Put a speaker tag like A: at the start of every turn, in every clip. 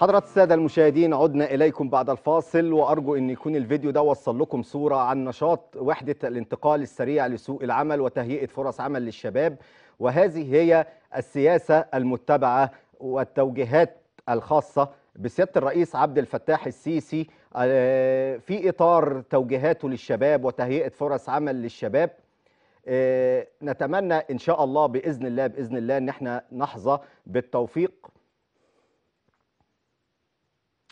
A: حضرات السادة المشاهدين عدنا إليكم بعد الفاصل وأرجو أن يكون الفيديو ده وصل لكم صورة عن نشاط وحدة الانتقال السريع لسوق العمل وتهيئة فرص عمل للشباب وهذه هي السياسة المتبعة والتوجيهات الخاصة بسيادة الرئيس عبد الفتاح السيسي آه، في إطار توجيهاته للشباب وتهيئة فرص عمل للشباب آه، نتمنى إن شاء الله بإذن الله بإذن الله أن احنا نحظى بالتوفيق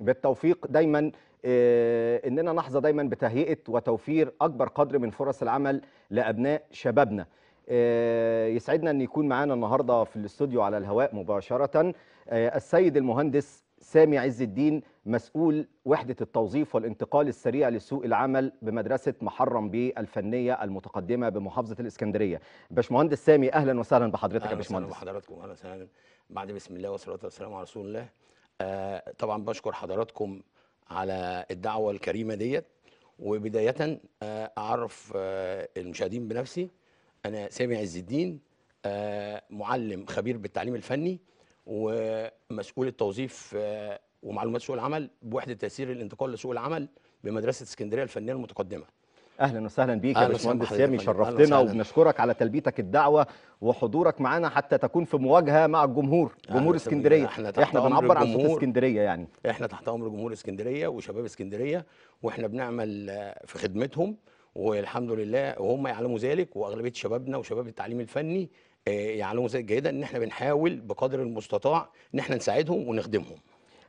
A: بالتوفيق دايما آه، اننا نحظى دايما بتهيئه وتوفير اكبر قدر من فرص العمل لابناء شبابنا آه، يسعدنا ان يكون معانا النهارده في الاستوديو على الهواء مباشره آه، السيد المهندس سامي عز الدين مسؤول وحده التوظيف والانتقال السريع لسوق العمل بمدرسه محرم بي الفنيه المتقدمه بمحافظه الاسكندريه. باشمهندس سامي اهلا وسهلا بحضرتك يا باشمهندس. اهلا
B: وسهلا بحضراتكم اهلا وسهلا بعد بسم الله والصلاه والسلام على رسول الله. آه، طبعا بشكر حضراتكم على الدعوه الكريمه ديت وبدايه آه، اعرف آه، المشاهدين بنفسي انا سامي عز الدين معلم خبير بالتعليم الفني ومسؤول التوظيف ومعلومات سوق العمل بوحده تأثير الانتقال لسوق العمل بمدرسه اسكندريه الفنيه المتقدمه
A: اهلا وسهلا بيك يا باشمهندس سامي شرفتنا وبنشكرك على تلبيتك الدعوه وحضورك معانا حتى تكون في مواجهه مع الجمهور جمهور اسكندريه احنا, تحت احنا بنعبر عن صوت
B: اسكندريه يعني احنا تحت امر جمهور اسكندريه وشباب اسكندريه واحنا بنعمل آه، في خدمتهم والحمد لله وهم يعلموا ذلك واغلبيه شبابنا وشباب التعليم الفني
A: آه، يعلموا ذلك جيدا ان احنا بنحاول بقدر المستطاع ان احنا نساعدهم ونخدمهم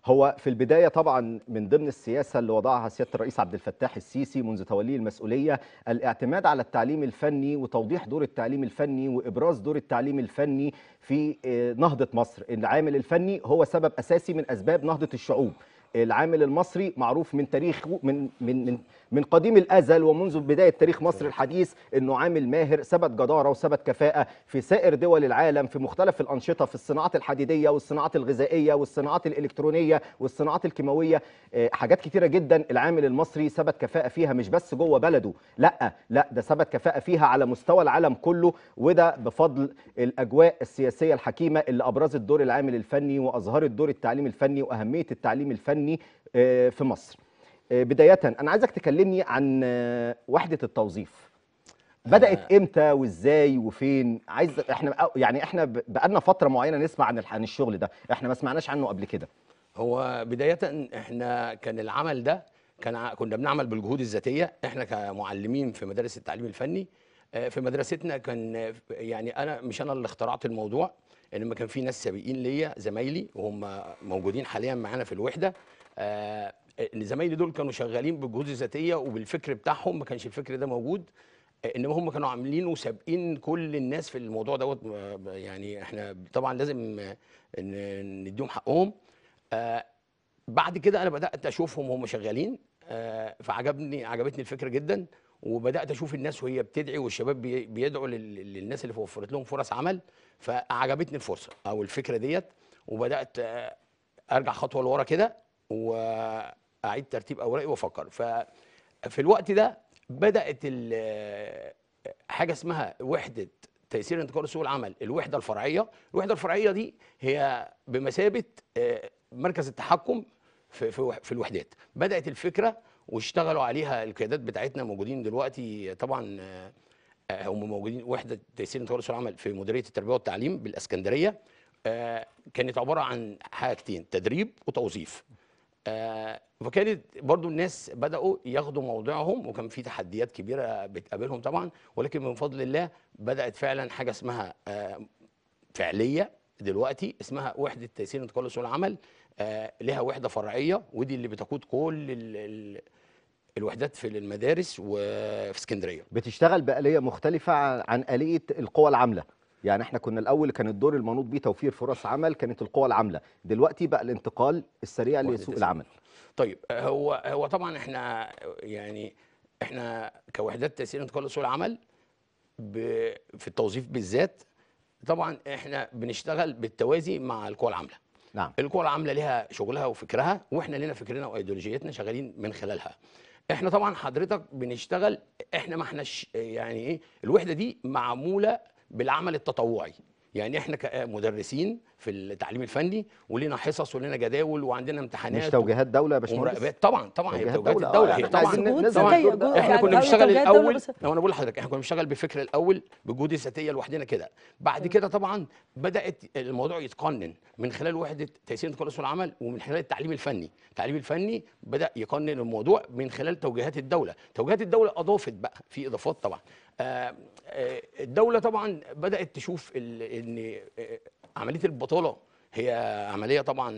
A: هو في البداية طبعا من ضمن السياسة اللي وضعها سيادة الرئيس عبد الفتاح السيسي منذ توليه المسؤولية الاعتماد على التعليم الفني وتوضيح دور التعليم الفني وإبراز دور التعليم الفني في آه، نهضة مصر العامل الفني هو سبب أساسي من أسباب نهضة الشعوب العامل المصري معروف من تاريخه من من من, من قديم الازل ومنذ بدايه تاريخ مصر الحديث انه عامل ماهر ثبت جداره وثبت كفاءه في سائر دول العالم في مختلف الانشطه في الصناعات الحديديه والصناعات الغذائيه والصناعات الالكترونيه والصناعات الكيماويه آه، حاجات كتيره جدا العامل المصري ثبت كفاءه فيها مش بس جوه بلده لا لا ده ثبت كفاءه فيها على مستوى العالم كله وده بفضل الاجواء السياسيه الحكيمه اللي ابرزت دور العامل الفني واظهرت دور التعليم الفني واهميه التعليم الفني الفني آه، في مصر آه، بدايه انا عايزك تكلمني عن آه، وحده التوظيف بدات امتى وازاي وفين عايز احنا يعني احنا بقالنا فتره معينه نسمع عن عن الشغل ده احنا ما سمعناش عنه قبل كده
B: هو بدايه احنا كان العمل ده كان كنا بنعمل بالجهود الذاتيه احنا كمعلمين في مدارس التعليم الفني آه، في مدرستنا كان آه، يعني انا مش انا اللي اخترعت الموضوع انما كان في ناس سابقين ليا زمايلي وهم موجودين حاليا معانا في الوحده آه، زمايلي دول كانوا شغالين بالجهود الذاتيه وبالفكر بتاعهم ما كانش الفكر ده موجود انما هم كانوا عاملينه سابقين كل الناس في الموضوع دوت يعني احنا طبعا لازم نديهم حقهم بعد كده انا بدات اشوفهم وهم شغالين فعجبني عجبتني الفكره جدا وبدات اشوف الناس وهي بتدعي والشباب بيدعوا للناس اللي وفرت لهم فرص عمل فعجبتني الفرصه او الفكره ديت وبدات آه، ارجع خطوه لورا كده واعيد ترتيب اوراقي وافكر ففي الوقت ده بدات حاجه اسمها وحده تيسير انتقال سوق العمل الوحده الفرعيه الوحده الفرعيه دي هي بمثابه آه، مركز التحكم في في الوحدات بدات الفكره واشتغلوا عليها القيادات بتاعتنا موجودين دلوقتي طبعا آه، آه، هم موجودين وحده تيسير تورس العمل في مديريه التربيه والتعليم بالاسكندريه آه، كانت عباره عن حاجتين تدريب وتوظيف فكانت برضو الناس بداوا ياخدوا موضعهم وكان في تحديات كبيره بتقابلهم طبعا ولكن من فضل الله بدات فعلا حاجه اسمها فعليه دلوقتي اسمها وحده تيسير انتقال العمل لها وحده فرعيه ودي اللي بتقود كل الوحدات في المدارس
A: وفي اسكندريه بتشتغل بآلية مختلفة عن آلية القوى العاملة يعني احنا كنا الاول كان الدور المنوط بيه توفير فرص عمل كانت القوى العامله دلوقتي بقى الانتقال السريع لسوق العمل
B: طيب هو هو طبعا احنا يعني احنا كوحدات تاثير انتقال لسوق العمل
A: في التوظيف بالذات
B: طبعا احنا بنشتغل بالتوازي مع القوى العامله نعم القوى العامله ليها شغلها وفكرها واحنا لنا فكرنا وايديولوجيتنا شغالين من خلالها احنا طبعا حضرتك بنشتغل احنا ما احناش يعني ايه الوحده دي معموله بالعمل التطوعي يعني احنا كمدرسين في التعليم الفني ولنا حصص ولنا جداول وعندنا امتحانات مش توجيهات دوله يا باشمهندس طبعا طبعا هي توجيهات الدوله, الدولة. هي طبعا طبعا طيب، احنا كنا بنشتغل الاول لو انا بقول لحضرتك احنا كنا بنشتغل بفكر الاول بجهود ذاتيه لوحدنا كده بعد كده طبعا بدات الموضوع يتقنن من خلال وحده تيسير انتقال اصول العمل ومن خلال التعليم الفني التعليم الفني بدا يقنن الموضوع من خلال توجيهات الدوله توجيهات الدوله اضافت بقى في اضافات طبعا آه، آه، الدولة طبعا بدأت تشوف ان عمليه البطاله هي عمليه طبعا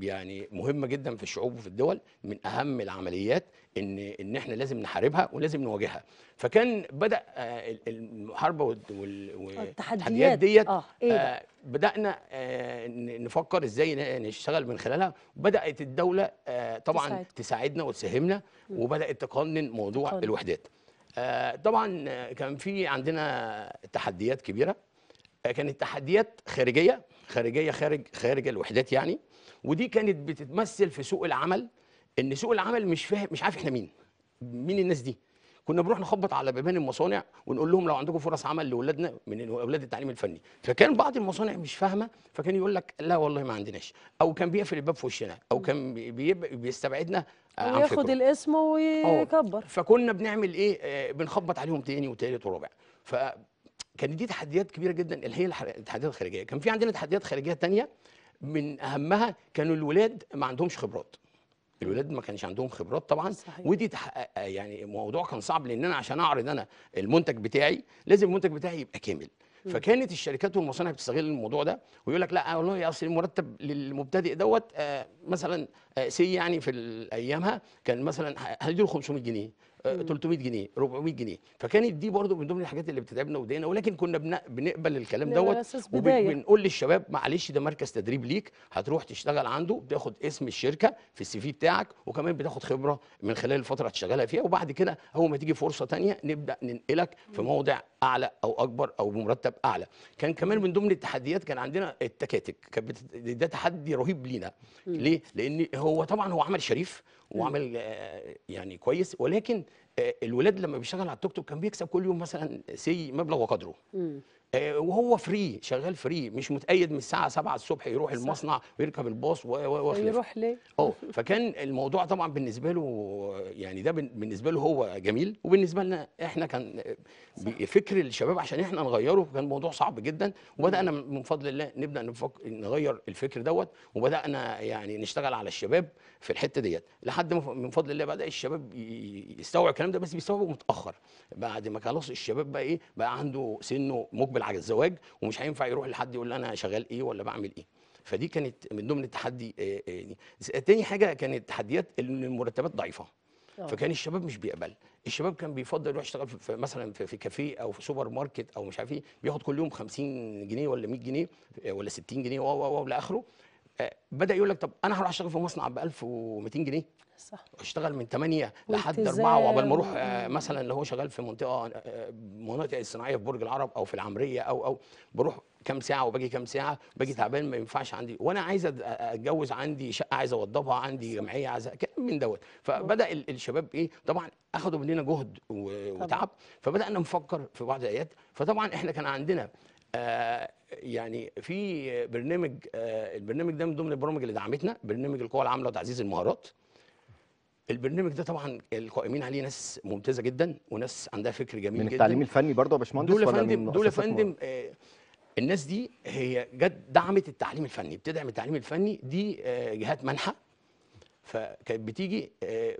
B: يعني مهمه جدا في الشعوب وفي الدول من اهم العمليات ان ان احنا لازم نحاربها ولازم نواجهها فكان بدا آه، الحرب والتحديات ديت آه. إيه آه، بدانا آه، نفكر ازاي نشتغل من خلالها بدات الدوله طبعا تساعد. تساعدنا وتساهمنا وبدات تقنن موضوع طول. الوحدات طبعا كان في عندنا تحديات كبيره كانت تحديات خارجيه خارجيه خارج خارج الوحدات يعني ودي كانت بتتمثل في سوق العمل ان سوق العمل مش فاهم مش عارف احنا مين مين الناس دي كنا بنروح نخبط على بيبان المصانع ونقول لهم لو عندكم فرص عمل لاولادنا من اولاد التعليم الفني فكان بعض المصانع مش فاهمه فكان يقول لك لا والله ما عندناش او كان بيقفل الباب في وشنا او كان بيستبعدنا ياخد وياخد
C: الاسم آه. ويكبر
B: فكنا بنعمل ايه آه، بنخبط عليهم تاني وتالت ورابع ف كانت دي تحديات كبيره جدا اللي هي التحديات الخارجيه كان في عندنا تحديات خارجيه ثانيه من اهمها كانوا الولاد ما عندهمش خبرات الولاد ما كانش عندهم خبرات طبعا صحيح. ودي يعني موضوع كان صعب لان انا عشان اعرض انا المنتج بتاعي لازم المنتج بتاعي يبقى كامل فكانت الشركات والمصانع بتستغل الموضوع ده ويقول لك لا والله اصل المرتب للمبتدئ دوت آه، مثلا آه، سي يعني في ايامها كان مثلا هديله 500 جنيه 300 آه، جنيه 400 جنيه فكانت دي برضو من ضمن الحاجات اللي بتتعبنا ودينا ولكن كنا بنقبل الكلام دوت وبنقول للشباب معلش ده مركز تدريب ليك هتروح تشتغل عنده بتاخد اسم الشركه في السي في بتاعك وكمان بتاخد خبره من خلال الفتره هتشتغلها فيها وبعد كده اول ما تيجي فرصه ثانيه نبدا ننقلك في موضع اعلى او اكبر او بمرتب اعلى كان كمان من ضمن التحديات كان عندنا التكاتك كانت ده تحدي رهيب لينا ليه لان هو طبعا هو عمل شريف وعمل آه، يعني كويس ولكن آه، الولاد لما بيشتغل على التوك توك كان بيكسب كل يوم مثلا سي مبلغ وقدره آه، وهو فري شغال فري مش متقيد من الساعه 7 الصبح يروح صح. المصنع ويركب الباص ويروح يروح ليه اه فكان الموضوع طبعا بالنسبه له يعني ده بالنسبه له هو جميل وبالنسبه لنا احنا كان فكر الشباب عشان احنا نغيره كان موضوع صعب جدا وبدانا من فضل الله نبدا نفك... نغير الفكر دوت وبدانا يعني نشتغل على الشباب في الحته ديت لحد من فضل الله بدا الشباب يستوعب الكلام ده بس بيستوعبه متاخر بعد ما خلاص الشباب بقى ايه بقى عنده سنه مقبل على الزواج ومش هينفع يروح لحد يقول انا شغال ايه ولا بعمل ايه فدي كانت من ضمن التحدي آه، آه، يعني. تاني حاجه كانت تحديات ان المرتبات ضعيفه آه. فكان الشباب مش بيقبل الشباب كان بيفضل يروح يشتغل في مثلا في كافيه او في سوبر ماركت او مش عارف ايه بياخد كل يوم 50 جنيه ولا 100 جنيه ولا 60 جنيه و و لاخره آه، بدا يقول لك طب انا هروح اشتغل في مصنع ب 1200 جنيه صح اشتغل من 8 لحد 4 وقبل ما اروح آه، مثلا اللي هو شغال في منطقه آه، مناطق الصناعيه في برج العرب او في العمريه او او بروح كام ساعه وباجي كام ساعه باجي تعبان ما ينفعش عندي وانا عايز اتجوز عندي شقه عايز اوضبها عندي جمعيه عايز كلام من دوت فبدا الشباب ايه طبعا اخذوا مننا جهد وتعب فبدانا نفكر في بعض الايات فطبعا احنا كان عندنا آه يعني في برنامج آه، البرنامج ده من ضمن البرامج اللي دعمتنا برنامج القوى العامله وتعزيز المهارات البرنامج ده طبعا القائمين عليه ناس ممتازه جدا وناس عندها فكر جميل من جدا من التعليم الفني برضه يا باشمهندس دول فندم دول فندم آه الناس دي هي جت دعمت التعليم الفني بتدعم التعليم الفني دي آه جهات منحه فكانت بتيجي آه،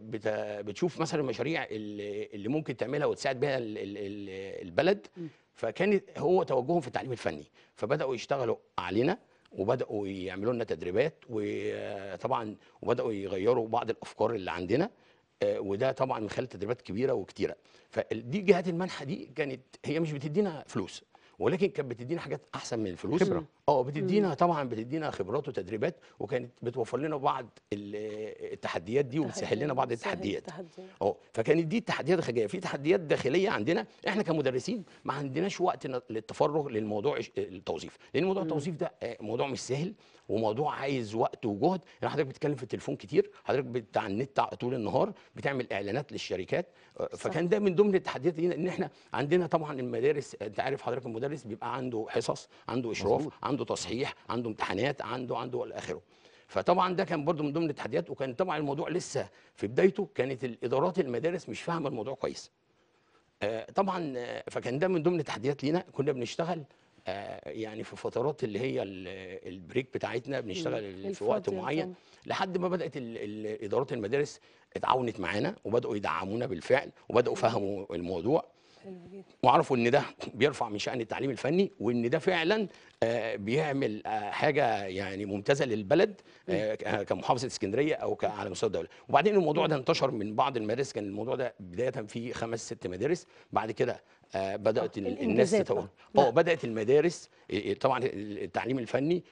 B: بتشوف مثلا المشاريع اللي ممكن تعملها وتساعد بها البلد فكان هو توجههم في التعليم الفني فبداوا يشتغلوا علينا وبداوا يعملوا لنا تدريبات وطبعا وبداوا يغيروا بعض الافكار اللي عندنا آه، وده طبعا من خلال تدريبات كبيره وكتيره فدي جهات المنحه دي كانت هي مش بتدينا فلوس ولكن كانت بتدينا حاجات احسن من الفلوس خبره اه بتدينا طبعا بتدينا خبرات وتدريبات وكانت بتوفر لنا بعض التحديات دي وبتسهل لنا بعض التحديات اه فكانت دي التحديات الخارجيه في تحديات داخليه عندنا احنا كمدرسين ما عندناش وقت للتفرغ للموضوع التوظيف لان موضوع التوظيف ده آه، موضوع مش سهل وموضوع عايز وقت وجهد يعني حضرتك بتتكلم في التليفون كتير حضرتك على النت طول النهار بتعمل اعلانات للشركات فكان ده من ضمن التحديات لينا ان احنا عندنا طبعا المدارس انت عارف حضرتك المدرس بيبقى عنده حصص عنده اشراف مزبوط. عنده تصحيح عنده امتحانات عنده عنده الى اخره فطبعا ده كان برضو من ضمن التحديات وكان طبعا الموضوع لسه في بدايته كانت الادارات المدارس مش فاهمه الموضوع كويس طبعا فكان ده من ضمن التحديات لينا كنا بنشتغل آه، يعني في فترات اللي هي البريك بتاعتنا بنشتغل في وقت معين لحد ما بدات ادارات المدارس اتعاونت معانا وبداوا يدعمونا بالفعل وبداوا فهموا الموضوع وعرفوا ان ده بيرفع من شان التعليم الفني وان ده فعلا آه، بيعمل آه، حاجه يعني ممتازه للبلد كمحافظه اسكندريه او على مستوى الدوله وبعدين الموضوع ده انتشر من بعض المدارس كان الموضوع ده بدايه في خمس ست مدارس بعد كده بدات الناس تتوقع اه بدات المدارس إيه، إيه، طبعا التعليم الفني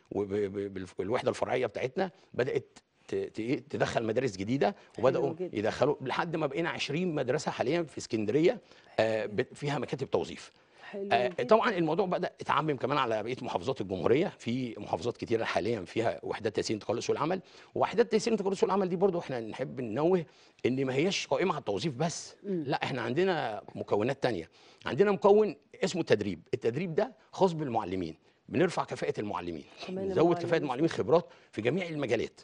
B: والوحده الفرعيه بتاعتنا بدات إيه، تدخل مدارس جديده وبداوا يدخلوا لحد ما بقينا 20 مدرسه حاليا في اسكندريه آه، فيها مكاتب توظيف حلو آه، طبعا الموضوع بدا اتعمم كمان على بقيه محافظات الجمهوريه في محافظات كتيره حاليا فيها وحدات تيسير انتقال سوق العمل ووحدات تيسير انتقال سوق العمل دي برضو احنا نحب ننوه ان ما هياش قائمه على التوظيف بس م. لا احنا عندنا مكونات تانية عندنا مكون اسمه التدريب التدريب ده خاص بالمعلمين بنرفع كفاءه المعلمين نزود كفاءه المعلمين خبرات في جميع المجالات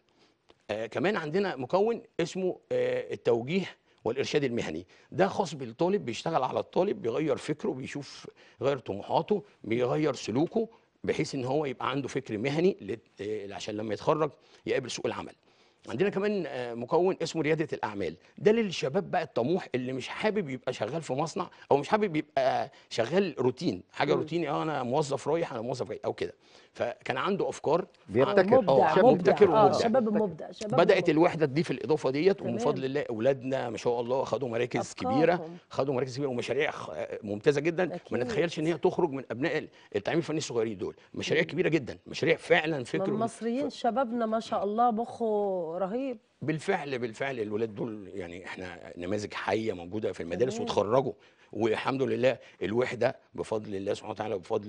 B: آه كمان عندنا مكون اسمه آه التوجيه والارشاد المهني ده خاص بالطالب بيشتغل على الطالب بيغير فكره بيشوف غير طموحاته بيغير سلوكه بحيث ان هو يبقى عنده فكر مهني آه، عشان لما يتخرج يقابل سوق العمل عندنا كمان آه، مكون اسمه رياده الاعمال ده للشباب بقى الطموح اللي مش حابب يبقى شغال في مصنع او مش حابب يبقى شغال روتين حاجه روتيني اه انا موظف رايح انا موظف جاي او كده فكان عنده افكار بيبتكر آه، مبدع آه، شاب مبتكر آه، ومبدع شباب
C: مبدع شباب بدات
B: الوحده تضيف الاضافه ديت ومن فضل الله اولادنا ما شاء الله خدوا مراكز كبيره خدوا مراكز كبيره ومشاريع ممتازه جدا ما نتخيلش ان هي تخرج من ابناء التعليم الفني الصغيرين دول مشاريع كبيره جدا مشاريع فعلا فكر
C: المصريين ف... شبابنا ما شاء الله مخه رهيب
B: بالفعل بالفعل الولاد دول يعني احنا نماذج حيه موجوده في المدارس وتخرجوا والحمد لله الوحده بفضل الله سبحانه وتعالى وبفضل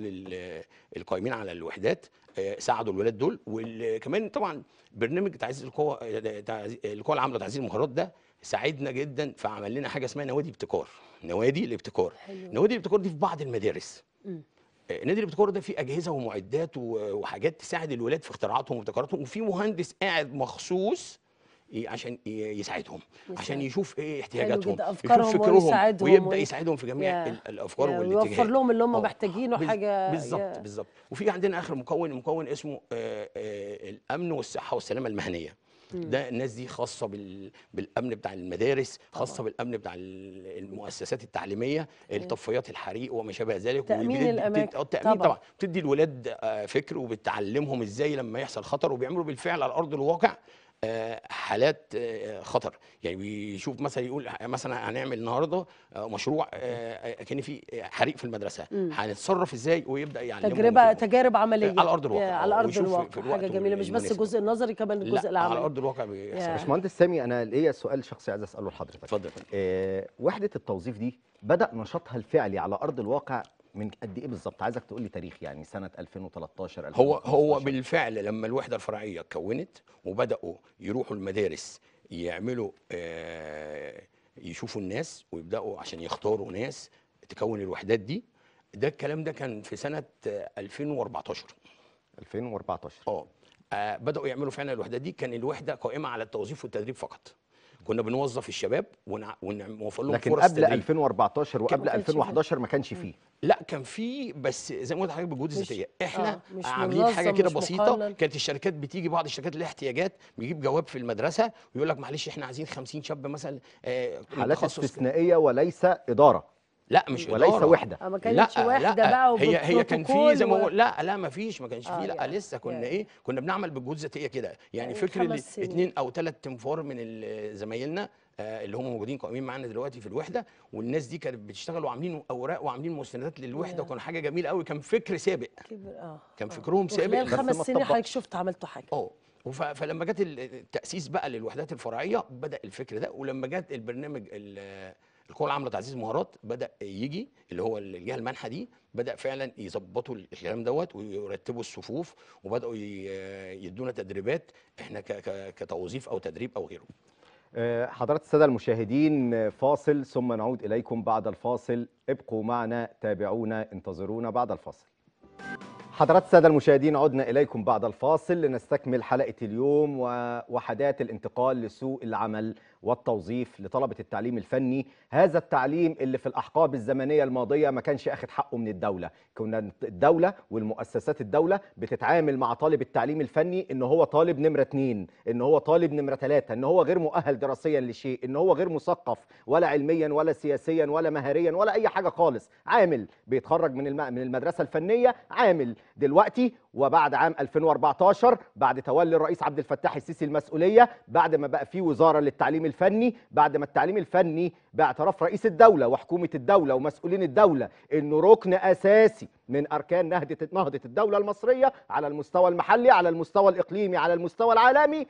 B: القائمين على الوحدات آه، ساعدوا الولاد دول وكمان طبعا برنامج تعزيز القوى آه، القوى العامله وتعزيز المهارات ده ساعدنا جدا فعمل لنا حاجه اسمها نوادي ابتكار نوادي الابتكار حلو. نوادي الابتكار دي في بعض المدارس آه، نادي الابتكار ده فيه اجهزه ومعدات وحاجات تساعد الولاد في اختراعاتهم وابتكاراتهم وفي مهندس قاعد مخصوص إيه، عشان يساعدهم يساعد. عشان يشوف ايه احتياجاتهم يشوف فكرهم ويبدا يساعدهم في جميع يا. الافكار يا. والاتجاهات يوفر لهم
C: اللي هم آه، محتاجينه حاجه بالظبط بالظبط
B: وفي عندنا اخر مكون مكون اسمه آآ آه، آآ آه، الامن والصحه والسلامه المهنيه ده الناس دي خاصه بال... بالامن بتاع المدارس خاصه طبعا. بالامن بتاع المؤسسات التعليميه الطفيات الحريق وما شابه ذلك تامين وبتد... الاماكن التامين طبعا. طبعا بتدي الولاد فكر وبتعلمهم ازاي لما يحصل خطر وبيعملوا بالفعل على ارض الواقع حالات آه، خطر يعني بيشوف مثلا يقول مثلا هنعمل النهارده آه، مشروع آه، كان في حريق في المدرسه هنتصرف ازاي ويبدا يعني تجربه
C: تجارب عمليه على ارض الواقع على ارض الواقع حاجه جميله مش بس الجزء النظري كمان الجزء العملي على ارض
A: الواقع باشمهندس سامي انا ليا سؤال شخصي عايز اساله لحضرتك اتفضل آه وحده التوظيف دي بدا نشاطها الفعلي على ارض الواقع من قد ايه بالظبط عايزك تقول لي تاريخ يعني سنه 2013 هو 2015.
B: هو بالفعل لما الوحده الفرعيه اتكونت وبداوا يروحوا المدارس يعملوا آه يشوفوا الناس ويبداوا عشان يختاروا ناس تكون الوحدات دي ده الكلام ده كان في سنه 2014 2014 آه،, اه بداوا يعملوا فعلا الوحدات دي كان الوحده قائمه على التوظيف والتدريب فقط كنا بنوظف الشباب ونوفر لهم لكن فرص قبل تدريب.
A: 2014 وقبل 2011 ما كانش فيه لا كان فيه بس زي ما قلت لحضرتك بجهود ذاتيه
B: آه، احنا آه عاملين حاجه كده بسيطه كانت الشركات بتيجي بعض الشركات لها احتياجات بيجيب جواب في المدرسه ويقول لك معلش احنا عايزين 50 شاب مثلا آه حالات استثنائيه
A: وليس اداره لا مش وليس وحده آه، ما كانتش لا وحده لا آه، بقى هي هي كان في زي ما بقول لا
B: لا ما فيش ما كانش في آه، لا يعني لسه كنا يعني ايه كنا بنعمل بالجهود الذاتيه كده يعني, يعني فكر اثنين او ثلاث تنفار من زمايلنا اللي هم موجودين قائمين معانا دلوقتي في الوحده والناس دي كانت بتشتغل وعاملين اوراق وعاملين مستندات للوحده وكان حاجه جميله قوي كان فكر سابق
C: كبر اه كان فكرهم سابق بس خمس سنين حضرتك شفت عملتوا حاجه اه
B: فلما جت التاسيس بقى للوحدات الفرعيه بدا الفكر ده ولما جت البرنامج القوى العامله لتعزيز المهارات بدا يجي اللي هو الجهه المانحه دي بدا فعلا يظبطوا الكلام دوت ويرتبوا الصفوف وبداوا يدونا تدريبات احنا كتوظيف او تدريب او غيره
A: آه، حضرات السادة المشاهدين فاصل ثم نعود إليكم بعد الفاصل ابقوا معنا تابعونا انتظرونا بعد الفاصل حضرات السادة المشاهدين عدنا إليكم بعد الفاصل لنستكمل حلقة اليوم ووحدات الانتقال لسوق العمل والتوظيف لطلبه التعليم الفني هذا التعليم اللي في الاحقاب الزمنيه الماضيه ما كانش اخد حقه من الدوله كنا الدوله والمؤسسات الدوله بتتعامل مع طالب التعليم الفني ان هو طالب نمره اتنين ان هو طالب نمره ثلاثه ان هو غير مؤهل دراسيا لشيء ان هو غير مثقف ولا علميا ولا سياسيا ولا مهاريا ولا اي حاجه خالص عامل بيتخرج من من المدرسه الفنيه عامل دلوقتي وبعد عام 2014 بعد تولي الرئيس عبد الفتاح السيسي المسؤوليه بعد ما بقى في وزاره للتعليم الفني بعد ما التعليم الفني باعتراف رئيس الدوله وحكومه الدوله ومسؤولين الدوله انه ركن اساسي من اركان نهضه نهضه الدوله المصريه على المستوى المحلي على المستوى الاقليمي على المستوى العالمي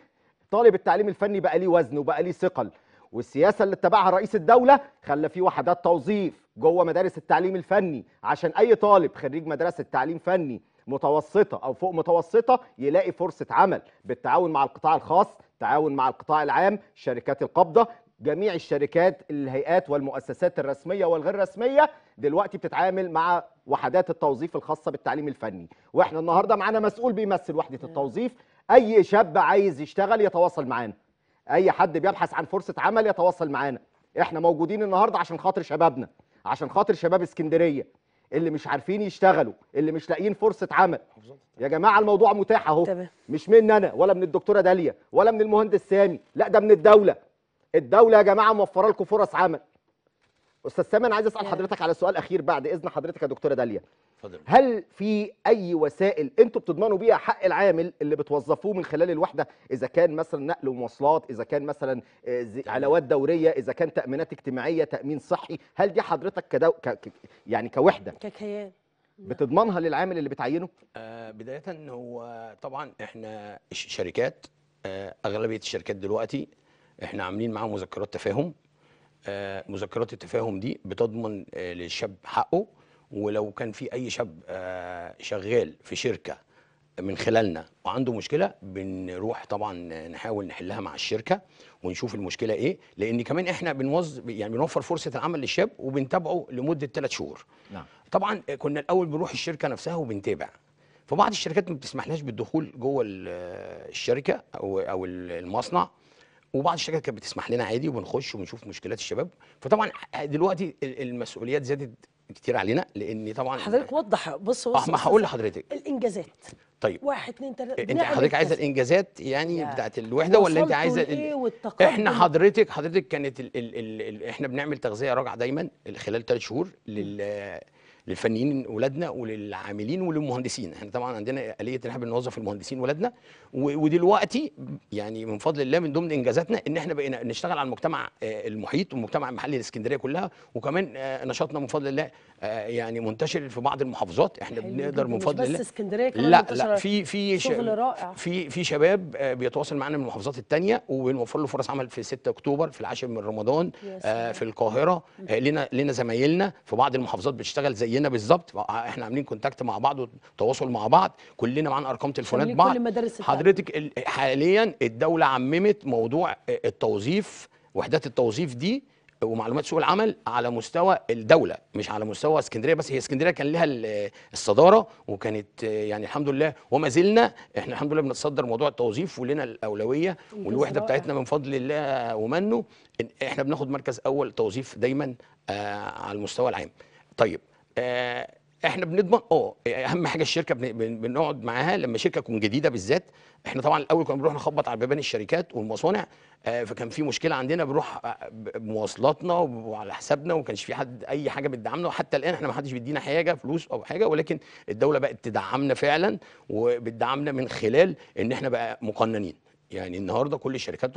A: طالب التعليم الفني بقى ليه وزن وبقى ليه ثقل والسياسه اللي اتبعها رئيس الدوله خلى في وحدات توظيف جوه مدارس التعليم الفني عشان اي طالب خريج مدرسه تعليم فني متوسطه او فوق متوسطه يلاقي فرصه عمل بالتعاون مع القطاع الخاص تعاون مع القطاع العام شركات القبضه جميع الشركات الهيئات والمؤسسات الرسميه والغير رسميه دلوقتي بتتعامل مع وحدات التوظيف الخاصه بالتعليم الفني واحنا النهارده معانا مسؤول بيمثل وحده التوظيف اي شاب عايز يشتغل يتواصل معانا اي حد بيبحث عن فرصه عمل يتواصل معانا احنا موجودين النهارده عشان خاطر شبابنا عشان خاطر شباب اسكندريه اللي مش عارفين يشتغلوا اللي مش لاقيين فرصه عمل يا جماعه الموضوع متاح اهو مش مني انا ولا من الدكتوره داليا ولا من المهندس سامي لا ده من الدوله الدوله يا جماعه موفره لكم فرص عمل استاذ سامي انا عايز اسال حضرتك على سؤال اخير بعد اذن حضرتك يا دكتوره داليا فضل. هل في اي وسائل انتوا بتضمنوا بيها حق العامل اللي بتوظفوه من خلال الوحده اذا كان مثلا نقل ومواصلات اذا كان مثلا آه، علاوات دوريه اذا كان تامينات اجتماعيه تامين صحي هل دي حضرتك كدو... ك... ك... يعني كوحده ككيان بتضمنها للعامل اللي بتعينه
B: آه بدايه هو طبعا احنا الشركات آه اغلبيه الشركات دلوقتي احنا عاملين معاهم مذكرات تفاهم آه مذكرات التفاهم دي بتضمن آه للشاب حقه ولو كان في اي شاب آه، شغال في شركه من خلالنا وعنده مشكله بنروح طبعا نحاول نحلها مع الشركه ونشوف المشكله ايه لان كمان احنا بنوظ يعني بنوفر فرصه العمل للشاب وبنتابعه لمده ثلاث شهور نعم. طبعا كنا الاول بنروح الشركه نفسها وبنتابع فبعض الشركات ما بتسمحناش بالدخول جوه آه، الشركه او او المصنع وبعض الشركات كانت بتسمح لنا عادي وبنخش وبنشوف مشكلات الشباب فطبعا دلوقتي المسؤوليات زادت كتير علينا لان طبعا حضرتك وضح بص بص آه، ما هقول لحضرتك الانجازات طيب
C: واحد اثنين ثلاثه إيه، انت حضرتك عايزه
B: الانجازات يعني, بتاعت الوحده ولا انت عايزه إيه احنا حضرتك حضرتك كانت الـ الـ الـ الـ احنا بنعمل تغذيه راجعه دايما خلال ثلاث شهور لل للفنيين ولادنا وللعاملين وللمهندسين احنا طبعا عندنا آلية ان احنا بنوظف المهندسين ولادنا ودلوقتي يعني من فضل الله من ضمن انجازاتنا ان احنا بقينا نشتغل على المجتمع آه، المحيط والمجتمع المحلي الاسكندريه كلها وكمان آه، نشاطنا من فضل الله آه، يعني منتشر في بعض المحافظات احنا بنقدر من فضل الله بس
C: اسكندريه كمان لا لا في في شغل رائع
B: في في شباب آه، بيتواصل معانا من المحافظات الثانيه وبنوفر له فرص عمل في 6 اكتوبر في العاشر من رمضان آه في القاهره آه لنا لنا زمايلنا في بعض المحافظات بتشتغل زينا بالظبط آه، احنا عاملين كونتاكت مع بعض وتواصل مع بعض كلنا معانا ارقام تليفونات بعض حضرتك حاليا الدوله عممت موضوع التوظيف وحدات التوظيف دي ومعلومات سوق العمل على مستوى الدوله مش على مستوى اسكندريه بس هي اسكندريه كان لها الصداره وكانت يعني الحمد لله وما زلنا احنا الحمد لله بنتصدر موضوع التوظيف ولنا الاولويه والوحده بتاعتنا من فضل الله ومنه احنا بناخد مركز اول توظيف دايما آه، على المستوى العام طيب آه، احنا بنضمن اه اهم حاجه الشركه بنقعد معاها لما شركه تكون جديده بالذات احنا طبعا الاول كنا بنروح نخبط على بيبان الشركات والمصانع آه، فكان في مشكله عندنا بنروح آه، بمواصلاتنا وعلى حسابنا وما كانش في حد اي حاجه بتدعمنا وحتى الان احنا ما حدش بيدينا حاجه فلوس او حاجه ولكن الدوله بقت تدعمنا فعلا وبتدعمنا من خلال ان احنا بقى مقننين يعني النهارده كل الشركات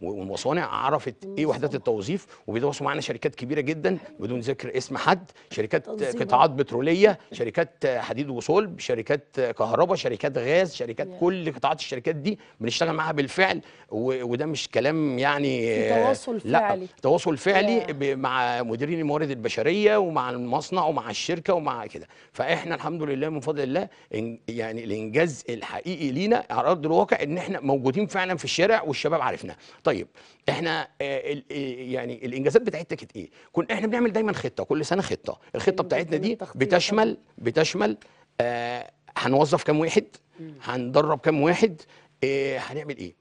B: والمصانع عرفت ايه وحدات التوظيف وبيتواصلوا معانا شركات كبيره جدا بدون ذكر اسم حد شركات قطاعات بتروليه شركات حديد وصلب شركات كهرباء شركات غاز شركات كل قطاعات الشركات دي بنشتغل معاها بالفعل وده مش كلام يعني تواصل فعلي لا تواصل فعلي مع مديرين الموارد البشريه ومع المصنع ومع الشركه ومع كده فاحنا الحمد لله من فضل الله يعني الانجاز الحقيقي لينا على ارض الواقع ان احنا موجودين فعلا فعلا في الشارع والشباب عارفنا طيب احنا آه، ال يعني الانجازات بتاعتنا كانت ايه كنا احنا بنعمل دايما خطه كل سنه خطه الخطه بتاعتنا دي بتشمل بتشمل آه هنوظف كام واحد هندرب كام واحد آه هنعمل ايه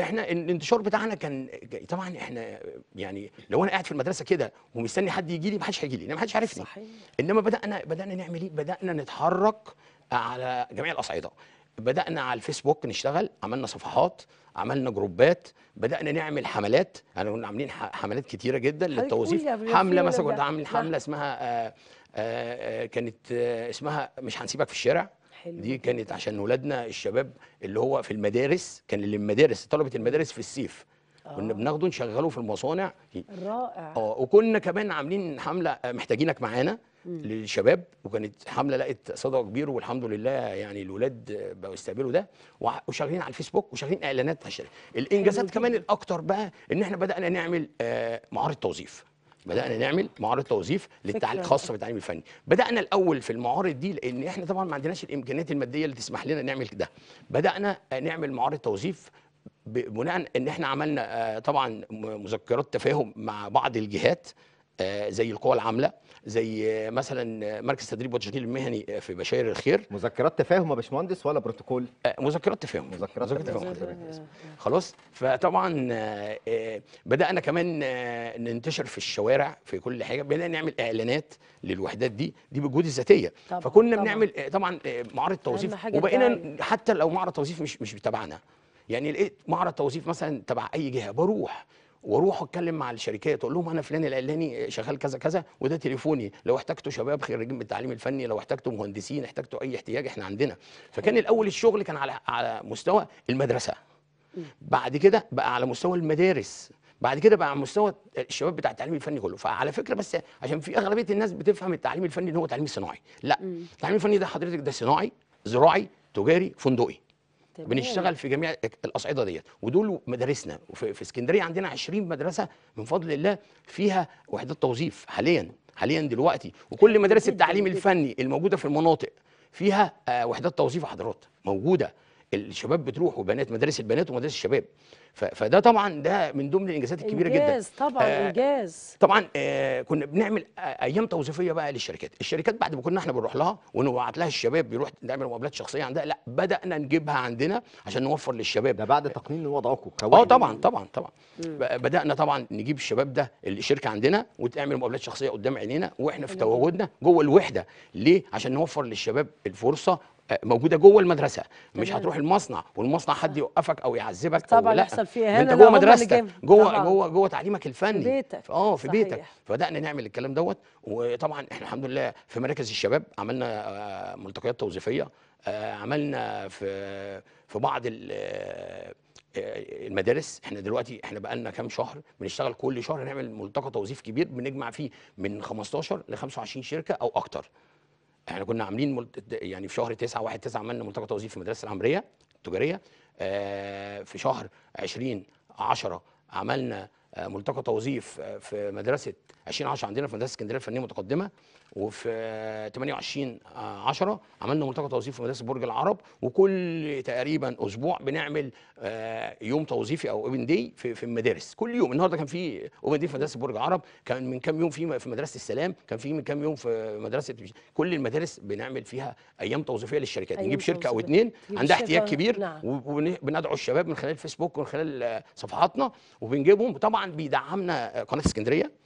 B: احنا الانتشار بتاعنا كان طبعا احنا يعني لو انا قاعد في المدرسه كده ومستني حد يجي لي ما حدش هيجي لي انا ما حدش عارفني انما بدانا بدانا نعمل ايه بدانا نتحرك على جميع الاصعده بدانا على الفيسبوك نشتغل عملنا صفحات عملنا جروبات بدانا نعمل حملات يعني كنا عاملين حملات كتيره جدا للتوظيف يعني، حمله مثلا كنت عامل حمله اسمها آآ آه، آآ آه، آه، كانت آآ اسمها مش هنسيبك في الشارع حلو. دي كانت عشان ولادنا الشباب اللي هو في المدارس كان للمدارس طلبه المدارس في الصيف كنا آه. بناخده نشغله في المصانع
C: رائع اه
B: وكنا كمان عاملين حمله آه، محتاجينك معانا للشباب وكانت حمله لقت صدى كبير والحمد لله يعني الولاد بقوا يستقبلوا ده وشغالين على الفيسبوك وشغالين اعلانات على الشركه الانجازات كمان الاكتر بقى ان احنا بدانا نعمل آه، معارض توظيف بدانا نعمل معارض توظيف للتعليم خاصه بالتعليم الفني بدانا الاول في المعارض دي لان احنا طبعا ما عندناش الامكانيات الماديه اللي تسمح لنا نعمل ده بدانا نعمل معارض توظيف بناء ان احنا عملنا آه، طبعا مذكرات تفاهم مع بعض الجهات آه، زي القوى العامله زي آه، مثلا مركز تدريب والتشغيل المهني في بشاير الخير مذكرات تفاهم يا باشمهندس ولا بروتوكول مذكرات تفاهم مذكرات, مذكرات تفاهم, تفاهم. خلاص فطبعا بدانا كمان ننتشر في الشوارع في كل حاجه بدانا نعمل اعلانات للوحدات دي دي بالجهود الذاتيه فكنا طبعا. بنعمل طبعا معارض توظيف وبقينا حتى لو معرض توظيف مش مش بتابعنا يعني لقيت معرض توظيف مثلا تبع اي جهه بروح واروح اتكلم مع الشركات اقول لهم انا فلان العلاني شغال كذا كذا وده تليفوني لو احتجتوا شباب خريجين من التعليم الفني لو احتجتوا مهندسين احتجتوا اي احتياج احنا عندنا فكان الاول الشغل كان على على مستوى المدرسه بعد كده بقى على مستوى المدارس بعد كده بقى على مستوى الشباب بتاع التعليم الفني كله فعلى فكره بس عشان في اغلبيه الناس بتفهم التعليم الفني ان هو تعليم صناعي لا التعليم الفني ده حضرتك ده صناعي زراعي تجاري فندقي بنشتغل في جميع الاصعده ديت ودول مدارسنا وفي في اسكندريه عندنا 20 مدرسه من فضل الله فيها وحدات توظيف حاليا حاليا دلوقتي وكل مدارس التعليم الفني الموجوده في المناطق فيها آه، وحدات توظيف حضرات موجوده الشباب بتروح وبنات مدارس البنات ومدارس الشباب فده طبعا ده من ضمن الانجازات الكبيره إنجاز جدا انجاز طبعا آه انجاز طبعا آه كنا بنعمل آه ايام توظيفيه بقى للشركات الشركات بعد ما كنا احنا بنروح لها ونبعت لها الشباب بيروح نعمل مقابلات شخصيه عندها لا بدانا نجيبها عندنا عشان نوفر للشباب ده بعد تقنين وضعكم اه طبعا طبعا طبعا بدانا طبعا نجيب الشباب ده الشركه عندنا وتعمل مقابلات شخصيه قدام عينينا واحنا في تواجدنا جوه الوحده ليه عشان نوفر للشباب الفرصه موجوده جوه المدرسه مش هتروح المصنع والمصنع حد يوقفك او يعذبك طبعا يحصل فيها هنا انت جوه مدرستك جوه طبعًا. جوه جوه تعليمك الفني في بيتك اه في صحيح. بيتك فبدانا نعمل الكلام دوت وطبعا احنا الحمد لله في مراكز الشباب عملنا آه، ملتقيات توظيفيه آه، عملنا في في بعض آه، المدارس احنا دلوقتي احنا بقى لنا كام شهر بنشتغل كل شهر نعمل ملتقى توظيف كبير بنجمع فيه من 15 ل 25 شركه او اكتر احنا كنا عاملين يعني في شهر 9 1 9 عملنا ملتقى توظيف في المدرسه العمريه التجاريه في شهر 20 10 عملنا ملتقى توظيف في مدرسه 2010 عندنا في مدرسه اسكندريه الفنيه المتقدمه وفي 28 10 آه، عملنا ملتقى توظيف في مدرسه برج العرب وكل تقريبا اسبوع بنعمل آه، يوم توظيفي او اوبن داي في المدارس كل يوم النهارده كان في اوبن داي في مدرسه برج العرب كان من كام يوم في في مدرسه السلام كان في من كام يوم في مدرسه كل المدارس بنعمل فيها ايام توظيفيه للشركات نجيب شركه او اثنين عندها احتياج كبير نعم. وبندعو الشباب من خلال الفيسبوك ومن خلال آه، صفحاتنا وبنجيبهم طبعا بيدعمنا قناه اسكندريه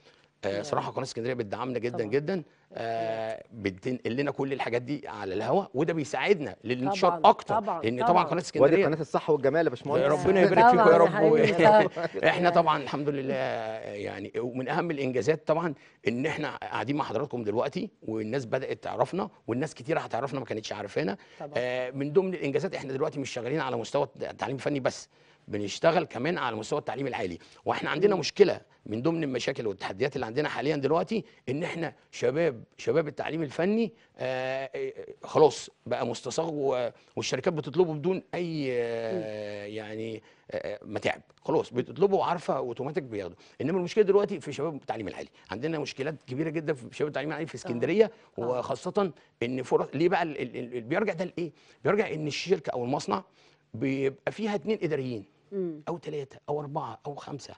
B: آه، نعم. صراحه قناه اسكندريه بتدعمنا جدا طبعا. جدا آه بتنقل لنا كل الحاجات دي على الهواء وده بيساعدنا للانتشار اكتر طبعا لان طبعا قناه اسكندريه ودي قناه
A: الصح والجمال يا باشمهندس آه، ربنا آه، يبارك فيكم يا رب
B: احنا طبعا الحمد لله يعني ومن اهم الانجازات طبعا ان احنا قاعدين مع حضراتكم دلوقتي والناس بدات تعرفنا والناس كتير هتعرفنا ما كانتش عارفانا آه من ضمن الانجازات احنا دلوقتي مش شغالين على مستوى التعليم الفني بس بنشتغل كمان على مستوى التعليم العالي واحنا عندنا مشكله من ضمن المشاكل والتحديات اللي عندنا حاليا دلوقتي ان احنا شباب شباب التعليم الفني آه، آه، خلاص بقى مستصغ والشركات بتطلبه بدون اي آه، يعني متاعب خلاص بتطلبه عارفه اوتوماتيك بياخده انما المشكله دلوقتي في شباب التعليم العالي عندنا مشكلات كبيره جدا في شباب التعليم العالي في اسكندريه وخاصه ان فرص ليه بقى بيرجع ده لايه بيرجع ان الشركه او المصنع بيبقى فيها اتنين اداريين مم. او ثلاثه او اربعه
A: او خمسه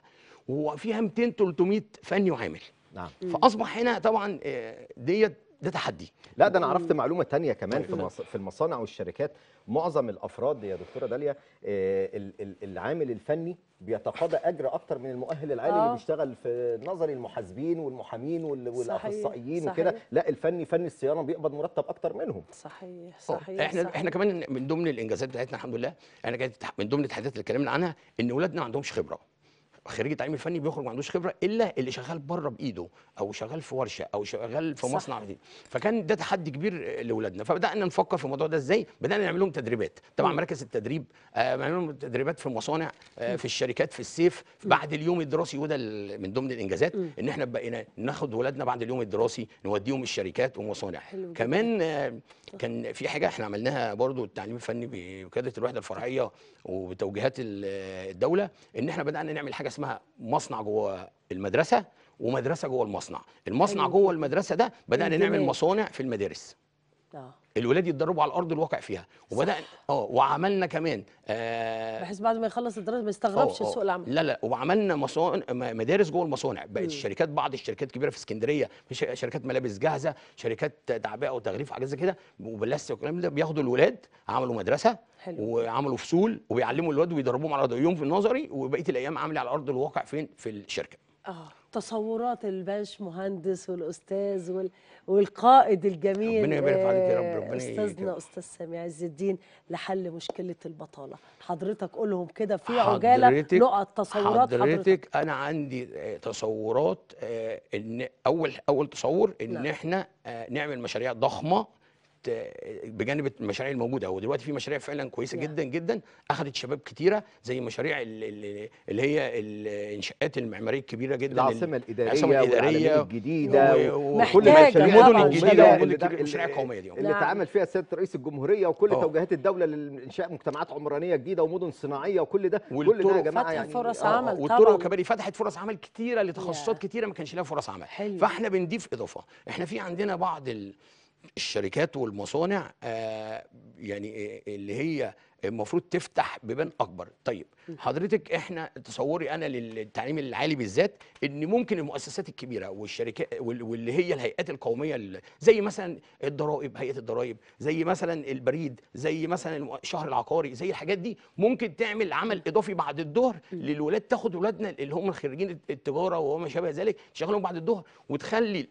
A: وفيها 200 300 فني وعامل نعم فاصبح هنا طبعا آه، ديت ده تحدي لا ده انا عرفت معلومه تانية كمان في طيب. في المصانع والشركات معظم الافراد يا دكتوره داليا آه، العامل الفني بيتقاضى اجر اكتر من المؤهل العالي آه. اللي بيشتغل في نظري المحاسبين والمحامين والاخصائيين وكده لا الفني فني الصيانه بيقبض مرتب اكتر منهم صحيح طيب، صحيح احنا صحيح. احنا كمان
B: من ضمن الانجازات بتاعتنا الحمد لله احنا كانت من ضمن التحديات اللي اتكلمنا عنها ان اولادنا ما عندهمش خبره خريج التعليم الفني بيخرج ما عندوش خبره الا اللي شغال بره بايده او شغال في ورشه او شغال في صح. مصنع دي. فكان ده تحدي كبير لاولادنا فبدانا نفكر في الموضوع ده ازاي بدانا نعمل لهم تدريبات تبع مراكز التدريب آه لهم تدريبات في المصانع آه في الشركات في الصيف بعد اليوم الدراسي وده من ضمن الانجازات ان احنا بقينا ناخد ولادنا بعد اليوم الدراسي نوديهم الشركات ومصانع كمان آه كان في حاجه احنا عملناها برضو التعليم الفني بقياده الوحده الفرعيه وبتوجيهات الدوله ان احنا بدانا نعمل حاجه اسمها اسمها مصنع جوه المدرسه ومدرسه جوه المصنع المصنع أيوة. جوه المدرسه ده بدانا نعمل مصانع في المدارس اه الولاد يتدربوا على ارض الواقع فيها وبدانا اه وعملنا كمان آه بحيث
C: بعد ما يخلص الدراسه ما يستغربش آه، آه. سوق العمل
B: لا لا وعملنا مصانع مدارس جوه المصانع بقت الشركات بعض الشركات الكبيره في اسكندريه شركات ملابس جاهزه شركات تعبئه وتغليف وحاجات زي كده وبلاستيك والكلام ده بياخدوا الولاد عملوا مدرسه حلو. وعملوا فصول وبيعلموا الولاد ويدربوهم على ضيوم في النظري وبقيه الايام عامله على ارض الواقع فين في الشركه
C: اه تصورات الباش مهندس والاستاذ وال... والقائد الجميل ربنا يبارك عليك يا رب آه، ربنا استاذنا استاذ سامي عز الدين لحل مشكله البطاله حضرتك قولهم كده في عجاله نقط تصورات حضرتك, حضرتك
B: انا عندي آه، تصورات آه، ان اول اول تصور ان لا. نعم. احنا نعمل مشاريع ضخمه بجانب المشاريع الموجوده ودلوقتي في مشاريع فعلا كويسه جدا جدا اخذت شباب كتيره زي مشاريع اللي هي الانشاءات المعماريه الكبيره جدا العاصمه الاداريه العاصمه الاداريه الجديده وكل
A: المدن الجديده المشاريع القوميه دي اللي اتعمل نعم. فيها سياده رئيس الجمهوريه وكل أوه. توجيهات الدوله لانشاء مجتمعات عمرانيه جديده ومدن صناعيه وكل ده كل ده يا جماعه يعني فرص آه، عمل والطرق
B: كمان فتحت فرص عمل كتيره لتخصصات كتيره ما كانش لها فرص عمل فاحنا بنضيف اضافه احنا في عندنا بعض ال... الشركات والمصانع آه، يعني اللي هي المفروض تفتح بيبان اكبر طيب حضرتك احنا تصوري انا للتعليم العالي بالذات ان ممكن المؤسسات الكبيره والشركات واللي هي الهيئات القوميه زي مثلا الضرائب هيئه الضرائب زي مثلا البريد زي مثلا الشهر العقاري زي الحاجات دي ممكن تعمل عمل اضافي بعد الظهر للولاد تاخد ولادنا اللي هم خريجين التجاره وما شابه ذلك تشغلهم بعد الظهر وتخلي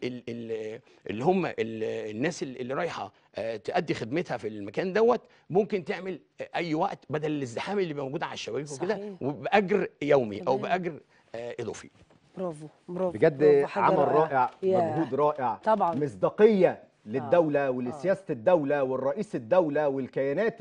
B: اللي هم الناس اللي رايحه آه، تأدي خدمتها في المكان دوت ممكن تعمل آه، أي وقت بدل الازدحام اللي موجود على الشبابيك وكده وبأجر يومي أو
A: بأجر آه، إضافي
C: برافو برافو بجد برافو عمل رائع مجهود
A: رائع طبعا مصداقيه آه. للدولة آه. ولسياسة الدولة والرئيس الدولة والكيانات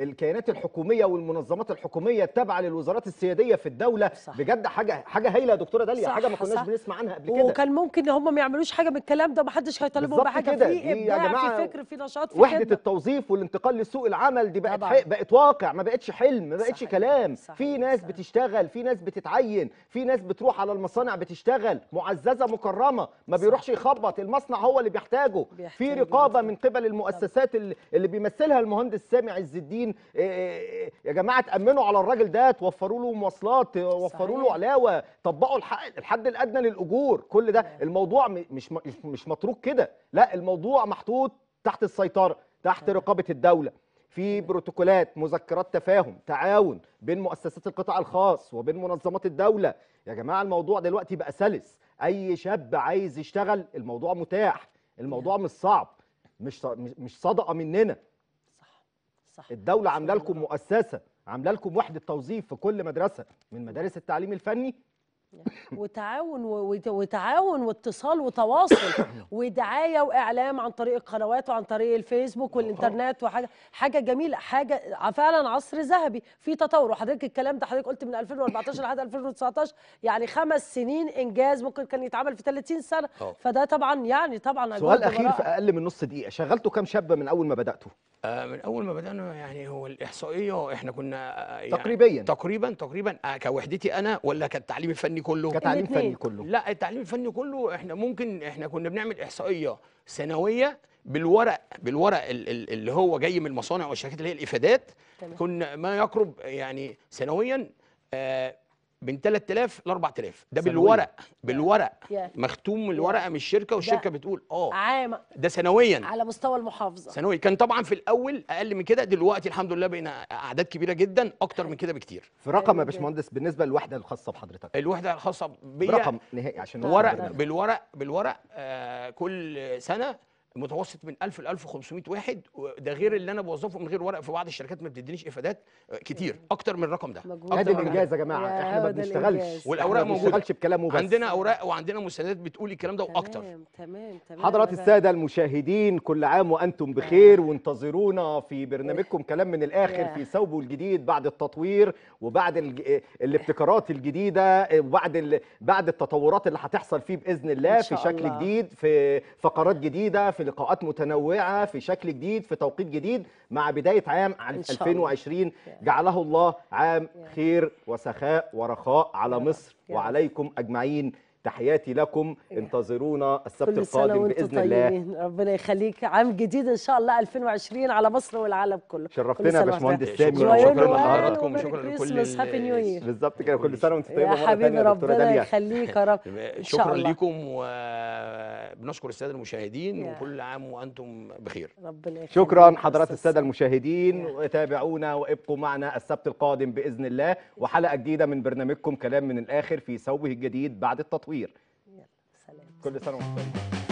A: الكيانات الحكومية والمنظمات الحكومية التابعة للوزارات السيادية في الدولة صح. بجد حاجة حاجة هايلة يا دكتورة داليا حاجة ما كناش بنسمع
C: عنها قبل كده وكان ممكن هم ما يعملوش حاجة من الكلام ده ما حدش هيطالبهم بحاجة في إبداع في فكر في نشاط في وحدة كده.
A: التوظيف والانتقال لسوق العمل دي بقت حق بقت واقع ما بقتش حلم ما بقتش كلام صحيح. في ناس صح. بتشتغل في ناس بتتعين في ناس بتروح على المصانع بتشتغل معززة مكرمة ما بيروحش يخبط المصنع هو اللي بيحتاجه في رقابه من قبل المؤسسات اللي بيمثلها المهندس سامي عز الدين إيه، إيه، إيه، يا جماعه تامنوا على الراجل ده توفروا له مواصلات وفروا له علاوه طبقوا الحد الادنى للاجور كل ده الموضوع مش مش متروك كده لا الموضوع محطوط تحت السيطره تحت رقابه الدوله في بروتوكولات مذكرات تفاهم تعاون بين مؤسسات القطاع الخاص وبين منظمات الدولة يا جماعة الموضوع دلوقتي بقى سلس أي شاب عايز يشتغل الموضوع متاح الموضوع مش صعب مش مش صدقه مننا صح صح الدوله عامله لكم مؤسسه عامله لكم وحده توظيف في كل مدرسه من مدارس التعليم الفني
C: وتعاون وتعاون واتصال وتواصل ودعايه واعلام عن طريق القنوات وعن طريق الفيسبوك والانترنت وحاجه حاجه جميله حاجه فعلا عصر ذهبي في تطور وحضرتك الكلام ده حضرتك قلت من 2014 لحد 2019 يعني خمس سنين انجاز ممكن كان يتعمل في 30 سنه أه. فده طبعا يعني طبعا سؤال اخير في
A: اقل من نص دقيقه شغلته كام شابه من اول ما بداتوا آه، من اول ما بدانا يعني
B: هو الاحصائيه احنا كنا آه، يعني تقريبا تقريبا تقريبا آه، كوحدتي انا ولا كالتعليم الفني كله كتعليم فني كله لا التعليم الفني كله احنا ممكن احنا كنا بنعمل احصائيه سنويه بالورق بالورق اللي هو جاي من المصانع والشركات اللي هي الافادات كنا ما يقرب يعني سنويا آه من 3000 ل 4000 ده سنوية. بالورق بالورق yeah. مختوم الورقه yeah. من الشركه والشركه بتقول اه عام ده سنويا
C: على مستوى المحافظه
B: سنوي كان طبعا في الاول اقل من كده دلوقتي الحمد لله بقينا اعداد كبيره جدا اكتر من كده بكتير في رقم يا باشمهندس
A: بالنسبه للوحده الخاصه بحضرتك
B: الوحده الخاصه بيا رقم
A: نهائي عشان ورق
B: بالورق بالورق آه كل سنه متوسط من 1000 ل 1500 واحد ده غير اللي انا بوظفه من غير ورق في بعض الشركات ما بتدينيش افادات آه، كتير اكتر من الرقم ده ادي الانجاز يا جماعه احنا ما بنشتغلش والاوراق موجوده ما بنشتغلش
A: بكلام وبس عندنا
B: اوراق وعندنا مساندات بتقول الكلام ده واكتر تمام تمام تمام حضرات
A: الساده المشاهدين كل عام وانتم بخير آه. وانتظرونا في برنامجكم كلام من الاخر في ثوبه الجديد بعد التطوير وبعد آه، الابتكارات الجديده وبعد بعد التطورات اللي هتحصل فيه باذن الله في شكل جديد في فقرات جديده في في لقاءات متنوعه في شكل جديد في توقيت جديد مع بدايه عام 2020 جعله الله عام خير وسخاء ورخاء على مصر وعليكم اجمعين تحياتي لكم إيه. انتظرونا السبت القادم باذن الله
C: ربنا يخليك عام جديد ان شاء الله 2020 على مصر والعالم كله شرفتنا يا باشمهندس طيب. سامي وشكرا لحضراتكم وشكرا لكل
A: بالظبط كده كل سنه وانت طيبه يا حبيبي ربنا يخليك يا رب شكرا لكم
B: وبنشكر الساده المشاهدين وكل عام وانتم بخير ربنا يخليك شكرا
A: حضرات الساده المشاهدين وتابعونا وابقوا معنا السبت القادم باذن الله وحلقه جديده من برنامجكم كلام من الاخر في ثوبه الجديد بعد التطوير التصوير يلا سلام كل سنه وانتم
C: طيبين